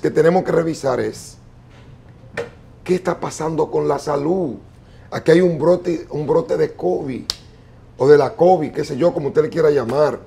que tenemos que revisar es qué está pasando con la salud. Aquí hay un brote, un brote de COVID o de la COVID, qué sé yo, como usted le quiera llamar.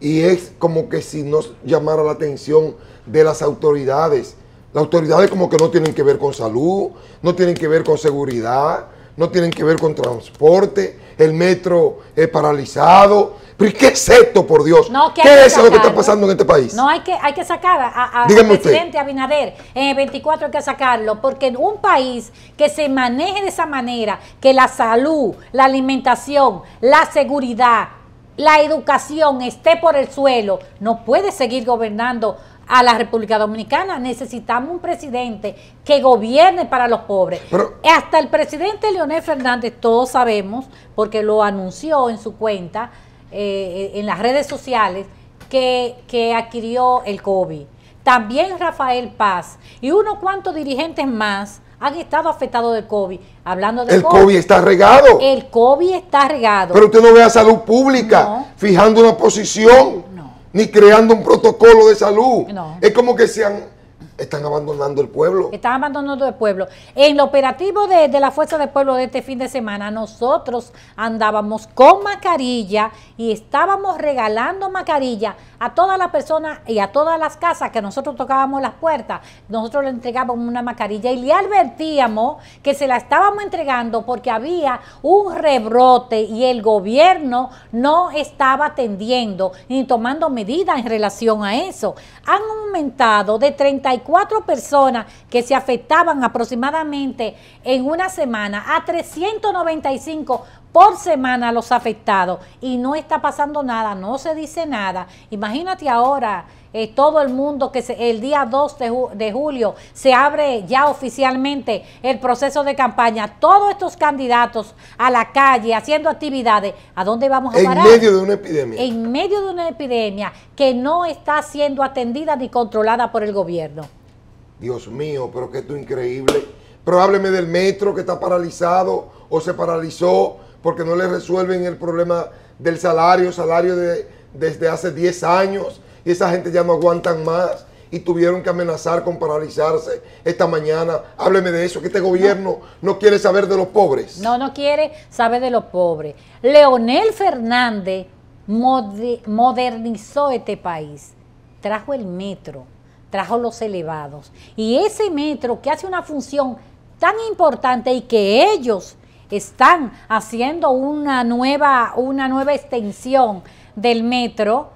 Y es como que si nos llamara la atención de las autoridades. Las autoridades como que no tienen que ver con salud, no tienen que ver con seguridad, no tienen que ver con transporte, el metro es paralizado. ¿Pero qué es esto, por Dios? ¿Qué es lo que está pasando en este país? No, hay que, hay que sacar a, al presidente Abinader. En el 24 hay que sacarlo, porque en un país que se maneje de esa manera, que la salud, la alimentación, la seguridad, la educación esté por el suelo, no puede seguir gobernando a la República Dominicana. Necesitamos un presidente que gobierne para los pobres. Hasta el presidente Leonel Fernández, todos sabemos, porque lo anunció en su cuenta, eh, en las redes sociales, que, adquirió el COVID. También Rafael Paz y unos cuantos dirigentes más han estado afectados del COVID. Hablando de el COVID, está regado. El COVID está regado. Pero usted no ve a salud pública fijando una posición ni creando un protocolo de salud. Es como que se han están abandonando el pueblo. Están abandonando el pueblo. En el operativo de, la Fuerza del Pueblo de este fin de semana, nosotros andábamos con mascarilla y estábamos regalando mascarilla a todas las personas y a todas las casas que nosotros tocábamos las puertas. Nosotros le entregábamos una mascarilla y le advertíamos que se la estábamos entregando porque había un rebrote y el gobierno no estaba atendiendo ni tomando medidas en relación a eso. Han aumentado de 34 cuatro personas que se afectaban aproximadamente en una semana a 395 por semana los afectados y no está pasando nada, no se dice nada. Imagínate ahora eh, todo el mundo que el día 2 de, julio se abre ya oficialmente el proceso de campaña. Todos estos candidatos a la calle haciendo actividades, ¿a dónde vamos a parar? En medio de una epidemia. En medio de una epidemia que no está siendo atendida ni controlada por el gobierno. Dios mío, pero que esto es increíble. Pero hábleme del metro que está paralizado o se paralizó porque no le resuelven el problema del salario, salario de, desde hace 10 años y esa gente ya no aguantan más y tuvieron que amenazar con paralizarse esta mañana. Hábleme de eso, que este gobierno no, quiere saber de los pobres. No, no quiere saber de los pobres. Leonel Fernández modernizó este país, trajo el metro, trajo los elevados. Y ese metro que hace una función tan importante y que ellos están haciendo una nueva, una nueva extensión del metro,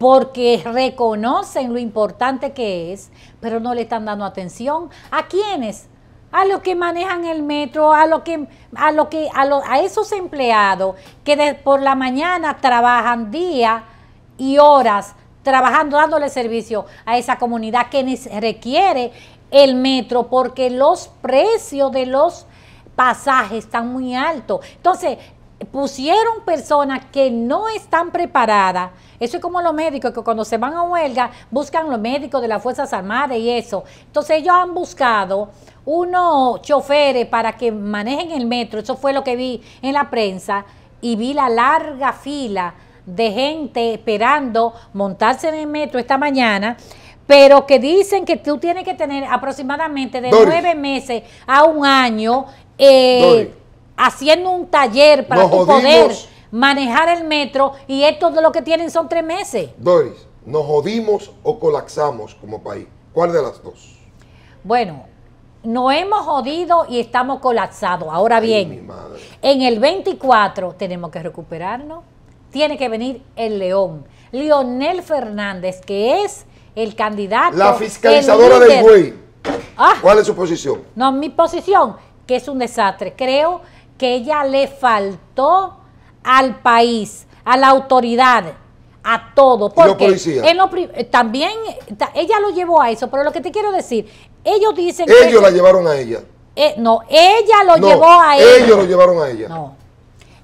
porque reconocen lo importante que es, pero no le están dando atención. ¿A quiénes? A los que manejan el metro, a los que, a lo que, a, esos empleados que por la mañana trabajan día y horas trabajando, dándole servicio a esa comunidad que requiere el metro, porque los precios de los pasajes están muy altos. Entonces, pusieron personas que no están preparadas. Eso es como los médicos que cuando se van a huelga buscan los médicos de las Fuerzas Armadas y eso. Entonces ellos han buscado unos choferes para que manejen el metro. Eso fue lo que vi en la prensa y vi la larga fila de gente esperando montarse en el metro esta mañana pero que dicen que tú tienes que tener aproximadamente de nueve meses a un año eh, haciendo un taller para poder manejar el metro y esto de lo que tienen son tres meses. Doris, ¿nos jodimos o colapsamos como país? ¿Cuál de las dos? Bueno, nos hemos jodido y estamos colapsados. Ahora bien, en el 24 tenemos que recuperarnos. Tiene que venir el león. Lionel Fernández, que es el candidato. La fiscalizadora del güey. Ah. ¿Cuál es su posición? No, mi posición, que es un desastre. Creo que ella le faltó al país, a la autoridad, a todo. Porque eh, también ella lo llevó a eso, pero lo que te quiero decir, ellos dicen que... Ellos la llevaron a ella. Eh, no, ella lo llevó a ella. Ellos lo llevaron a ella. No.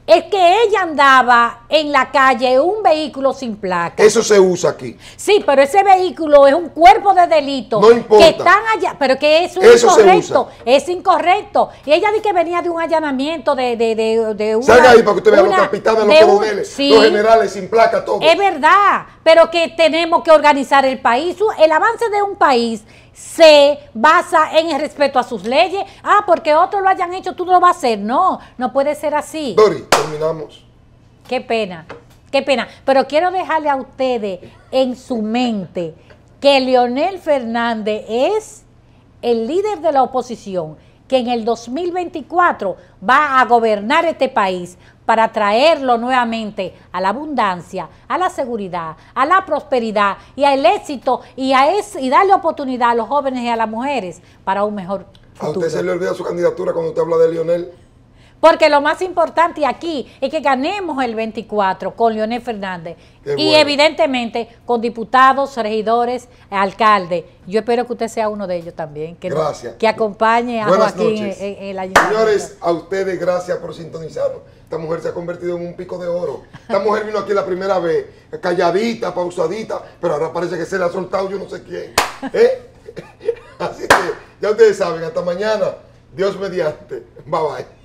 Es que ella andaba en la calle un vehículo sin placa. Eso se usa aquí. Sí, pero ese vehículo es un cuerpo de delito. No importa. Que están allá, pero que eso, es incorrecto. Es incorrecto. Y ella dice que venía de un allanamiento de, de, de, de una. Salga ahí para que usted vea los capitanes, los los generales sin placa, todo. Es verdad, pero que tenemos que organizar el país. El avance de un país se basa en el respeto a sus leyes. Ah, porque otros lo hayan hecho, tú no lo vas a hacer. No, no puede ser así. Dori, terminamos. Qué pena, qué pena. Pero quiero dejarle a ustedes en su mente que Leonel Fernández es el líder de la oposición que en el 2024 va a gobernar este país para traerlo nuevamente a la abundancia, a la seguridad, a la prosperidad y al éxito y, a es, y darle oportunidad a los jóvenes y a las mujeres para un mejor futuro. ¿A usted se le olvida su candidatura cuando usted habla de Lionel? Porque lo más importante aquí es que ganemos el 24 con Leonel Fernández. y evidentemente con diputados, regidores, alcaldes. Yo espero que usted sea uno de ellos también. gracias. que acompañe a Joaquín En, Señores, a ustedes gracias por sintonizarnos. Esta mujer se ha convertido en un pico de oro. Esta mujer vino aquí la primera vez, calladita, pausadita, pero ahora parece que se la ha soltado yo no sé quién. ¿Eh? Así que ya ustedes saben, hasta mañana. Dios mediante. Bye bye.